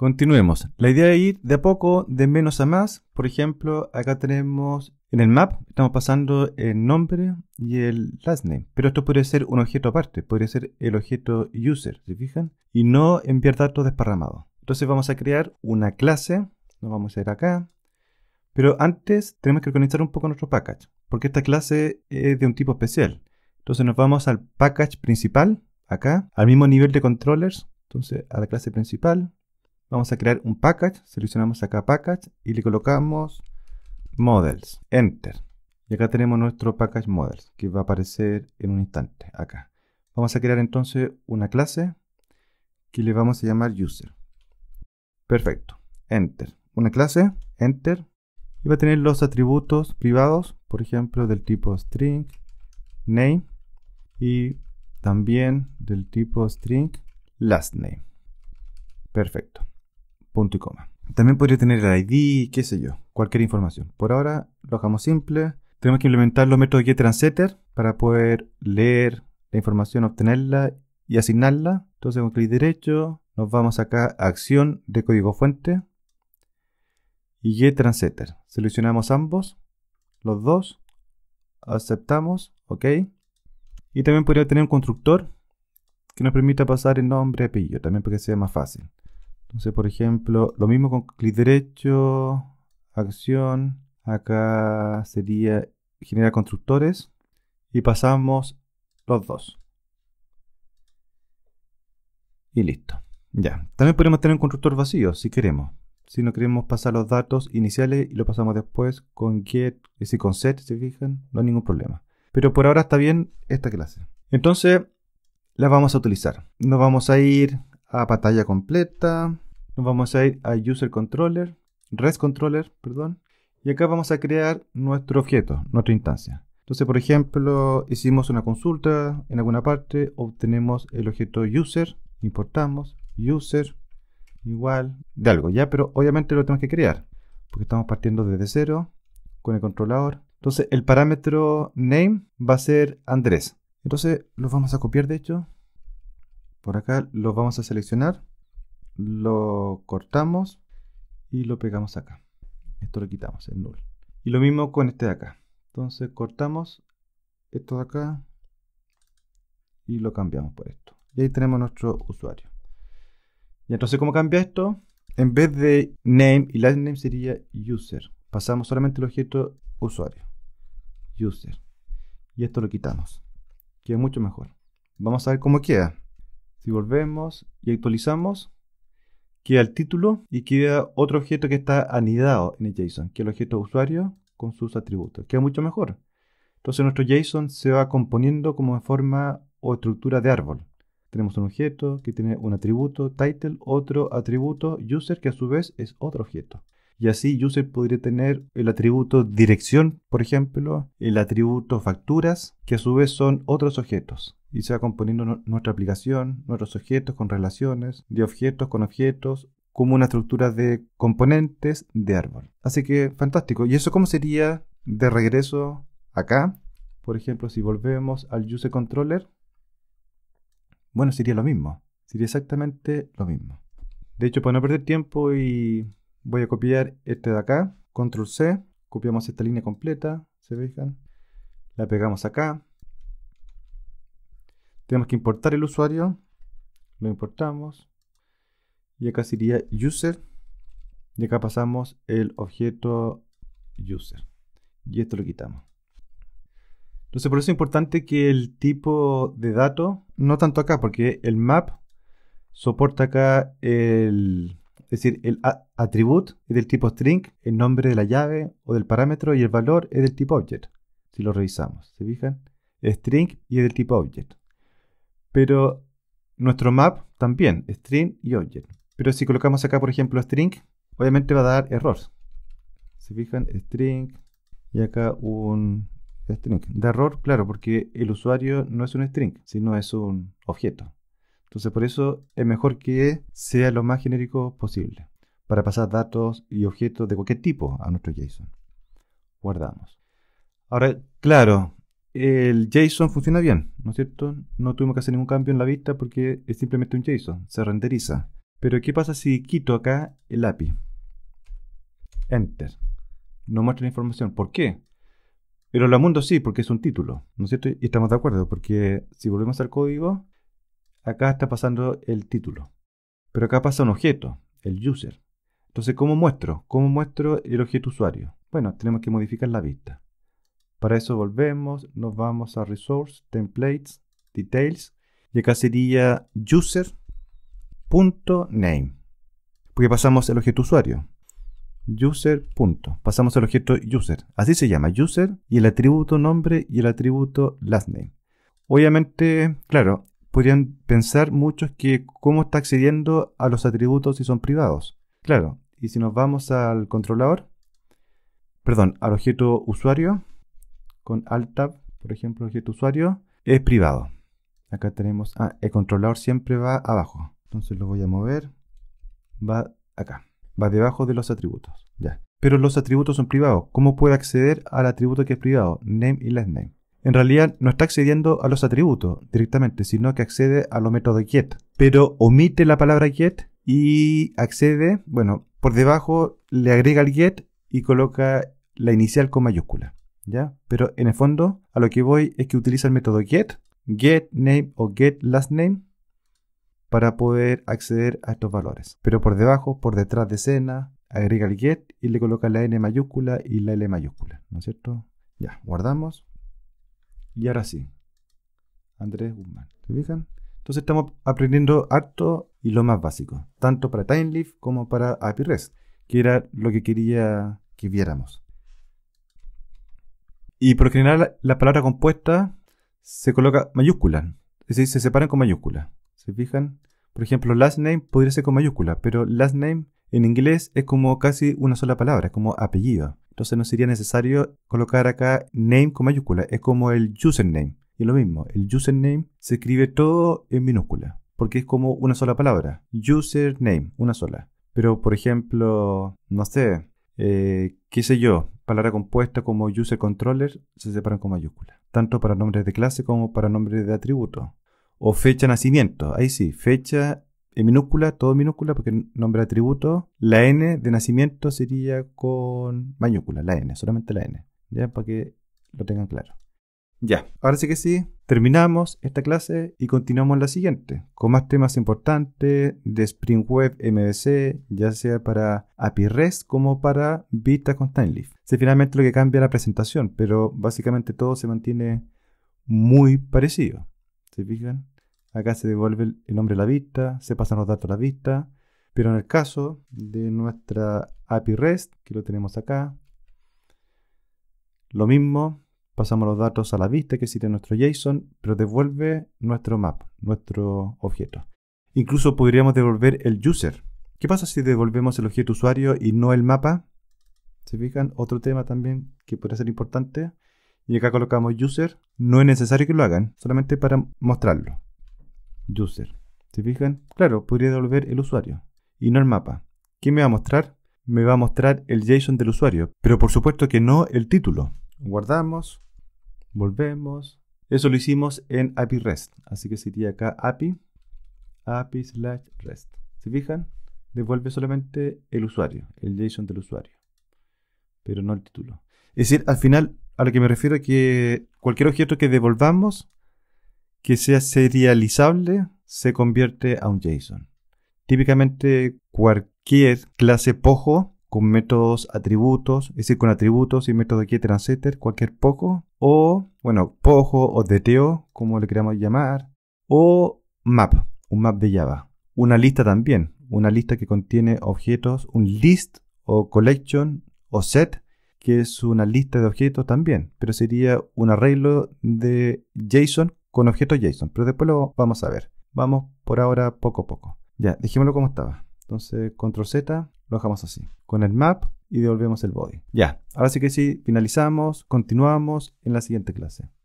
Continuemos. La idea es ir de a poco, de menos a más. Por ejemplo, acá tenemos en el map, estamos pasando el nombre y el last name. Pero esto puede ser un objeto aparte, podría ser el objeto user, ¿se fijan? Y no enviar datos desparramados. Entonces vamos a crear una clase, nos vamos a ir acá. Pero antes tenemos que organizar un poco nuestro package, porque esta clase es de un tipo especial. Entonces nos vamos al package principal, acá, al mismo nivel de controllers. Entonces a la clase principal, vamos a crear un package, seleccionamos acá package y le colocamos models, enter. Y acá tenemos nuestro package models que va a aparecer en un instante acá. Vamos a crear entonces una clase que le vamos a llamar user. Perfecto, enter. Una clase, enter. Y va a tener los atributos privados, por ejemplo, del tipo string, name y también del tipo string, last name. Perfecto y coma. También podría tener el ID, qué sé yo, cualquier información. Por ahora lo hagamos simple. Tenemos que implementar los métodos getter para poder leer la información, obtenerla y asignarla. Entonces con clic derecho nos vamos acá a acción de código fuente y getter Seleccionamos ambos, los dos, aceptamos, ok. Y también podría tener un constructor que nos permita pasar el nombre y apellido, también porque sea más fácil. Entonces, por ejemplo, lo mismo con clic derecho, acción. Acá sería generar constructores y pasamos los dos. Y listo. Ya. También podemos tener un constructor vacío si queremos. Si no queremos pasar los datos iniciales y lo pasamos después con get, y decir, con set, se fijan, no hay ningún problema. Pero por ahora está bien esta clase. Entonces, la vamos a utilizar. Nos vamos a ir a pantalla completa. Nos vamos a ir a User Controller, res Controller, perdón. Y acá vamos a crear nuestro objeto, nuestra instancia. Entonces, por ejemplo, hicimos una consulta en alguna parte, obtenemos el objeto user, importamos user igual de algo, ¿ya? Pero obviamente lo tenemos que crear, porque estamos partiendo desde cero con el controlador. Entonces, el parámetro name va a ser Andrés. Entonces, lo vamos a copiar, de hecho, por acá lo vamos a seleccionar, lo cortamos y lo pegamos acá. Esto lo quitamos, el null. Y lo mismo con este de acá. Entonces cortamos esto de acá y lo cambiamos por esto. Y ahí tenemos nuestro usuario. Y entonces, ¿cómo cambia esto? En vez de name y last name sería user. Pasamos solamente el objeto usuario. User. Y esto lo quitamos. Queda mucho mejor. Vamos a ver cómo queda. Si volvemos y actualizamos, queda el título y queda otro objeto que está anidado en el JSON, que es el objeto usuario con sus atributos. Queda mucho mejor. Entonces nuestro JSON se va componiendo como en forma o estructura de árbol. Tenemos un objeto que tiene un atributo, title, otro atributo, user, que a su vez es otro objeto y así user podría tener el atributo dirección, por ejemplo, el atributo facturas, que a su vez son otros objetos. Y se va componiendo nuestra aplicación, nuestros objetos con relaciones, de objetos con objetos, como una estructura de componentes de árbol. Así que fantástico. ¿Y eso cómo sería de regreso acá? Por ejemplo, si volvemos al user controller, bueno, sería lo mismo. Sería exactamente lo mismo. De hecho, para no perder tiempo y Voy a copiar este de acá, control C, copiamos esta línea completa, se fijan, la pegamos acá. Tenemos que importar el usuario, lo importamos, y acá sería user, y acá pasamos el objeto user, y esto lo quitamos. Entonces por eso es importante que el tipo de dato, no tanto acá, porque el map soporta acá el, es decir, el attribute es del tipo string, el nombre de la llave o del parámetro y el valor es del tipo object. Si lo revisamos, ¿se fijan? string y es del tipo object. Pero nuestro map también, string y object. Pero si colocamos acá, por ejemplo, string, obviamente va a dar error. ¿Se fijan? String y acá un string. de error, claro, porque el usuario no es un string, sino es un objeto. Entonces por eso es mejor que sea lo más genérico posible para pasar datos y objetos de cualquier tipo a nuestro JSON. Guardamos. Ahora, claro, el JSON funciona bien, ¿no es cierto? No tuvimos que hacer ningún cambio en la vista porque es simplemente un JSON, se renderiza. Pero ¿qué pasa si quito acá el API? Enter. No muestra la información. ¿Por qué? Pero la mundo sí, porque es un título, ¿no es cierto? Y estamos de acuerdo, porque si volvemos al código, Acá está pasando el título. Pero acá pasa un objeto, el user. Entonces, ¿cómo muestro? ¿Cómo muestro el objeto usuario? Bueno, tenemos que modificar la vista. Para eso volvemos, nos vamos a Resource, Templates, Details. Y acá sería user.name. Porque pasamos el objeto usuario. User. Punto. Pasamos al objeto user. Así se llama, user. Y el atributo nombre y el atributo last name. Obviamente, claro, podrían pensar muchos que cómo está accediendo a los atributos si son privados. Claro, y si nos vamos al controlador, perdón, al objeto usuario, con alt por ejemplo, objeto usuario, es privado. Acá tenemos, ah, el controlador siempre va abajo. Entonces lo voy a mover, va acá, va debajo de los atributos, ya. Pero los atributos son privados. ¿Cómo puede acceder al atributo que es privado? Name y last name en realidad no está accediendo a los atributos directamente, sino que accede a los métodos get. Pero omite la palabra get y accede, bueno, por debajo le agrega el get y coloca la inicial con mayúscula. ¿Ya? Pero en el fondo, a lo que voy es que utiliza el método get, get name o get last para poder acceder a estos valores. Pero por debajo, por detrás de escena, agrega el get y le coloca la n mayúscula y la l mayúscula, ¿no es cierto? Ya, guardamos. Y ahora sí, Andrés Guzmán. ¿Se fijan? Entonces estamos aprendiendo harto y lo más básico, tanto para TimeLeaf como para API-REST, que era lo que quería que viéramos. Y por general la palabra compuesta se coloca mayúscula, es decir, se separan con mayúscula. ¿Se fijan? Por ejemplo, last name podría ser con mayúscula, pero last name en inglés es como casi una sola palabra, es como apellido. Entonces no sería necesario colocar acá name con mayúscula. Es como el username. Y lo mismo, el username se escribe todo en minúscula. Porque es como una sola palabra. Username, una sola. Pero por ejemplo, no sé, eh, qué sé yo, palabra compuesta como user controller se separan con mayúscula. Tanto para nombres de clase como para nombres de atributo. O fecha nacimiento. Ahí sí, fecha en minúscula, todo minúscula porque nombre de atributo. La N de nacimiento sería con mayúscula, la N, solamente la N. Ya, para que lo tengan claro. Ya, ahora sí que sí, terminamos esta clase y continuamos la siguiente, con más temas importantes de Spring Web MVC, ya sea para API REST como para Vista con TimeLeaf. Es finalmente lo que cambia la presentación, pero básicamente todo se mantiene muy parecido. ¿Se fijan? Acá se devuelve el nombre de la vista, se pasan los datos a la vista, pero en el caso de nuestra API REST, que lo tenemos acá, lo mismo, pasamos los datos a la vista que existe en nuestro JSON, pero devuelve nuestro map, nuestro objeto. Incluso podríamos devolver el user. ¿Qué pasa si devolvemos el objeto usuario y no el mapa? ¿Se fijan? Otro tema también que puede ser importante. Y acá colocamos user. No es necesario que lo hagan, solamente para mostrarlo user. ¿Se fijan? Claro, podría devolver el usuario y no el mapa. ¿Qué me va a mostrar? Me va a mostrar el JSON del usuario, pero por supuesto que no el título. Guardamos, volvemos. Eso lo hicimos en API REST, así que sería acá API, API slash REST. ¿Se fijan? Devuelve solamente el usuario, el JSON del usuario, pero no el título. Es decir, al final, a lo que me refiero es que cualquier objeto que devolvamos que sea serializable se convierte a un JSON. Típicamente cualquier clase POJO con métodos atributos, es decir, con atributos y método que setter, cualquier POJO, o, bueno, POJO o DTO, como le queramos llamar, o map, un map de Java. Una lista también, una lista que contiene objetos, un list o collection o set, que es una lista de objetos también, pero sería un arreglo de JSON con objeto JSON, pero después lo vamos a ver. Vamos por ahora poco a poco. Ya, dejémoslo como estaba. Entonces, control Z, lo dejamos así. Con el map y devolvemos el body. Ya, ahora sí que sí, finalizamos, continuamos en la siguiente clase.